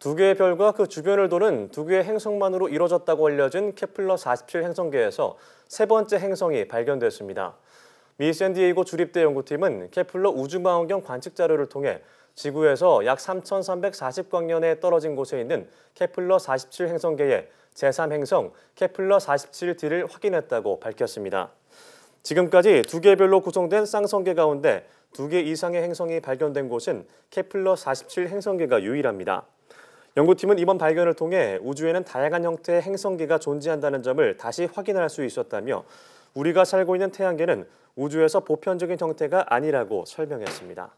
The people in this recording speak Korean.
두 개의 별과 그 주변을 도는 두 개의 행성만으로 이루어졌다고 알려진 케플러 47 행성계에서 세 번째 행성이 발견됐습니다. 미 샌디에이고 주립대 연구팀은 케플러 우주망원경 관측 자료를 통해 지구에서 약 3,340광년에 떨어진 곳에 있는 케플러 47 행성계의 제3행성 케플러 47D를 확인했다고 밝혔습니다. 지금까지 두 개별로 구성된 쌍성계 가운데 두 개 이상의 행성이 발견된 곳은 케플러 47 행성계가 유일합니다. 연구팀은 이번 발견을 통해 우주에는 다양한 형태의 행성계가 존재한다는 점을 다시 확인할 수 있었다며 우리가 살고 있는 태양계는 우주에서 보편적인 형태가 아니라고 설명했습니다.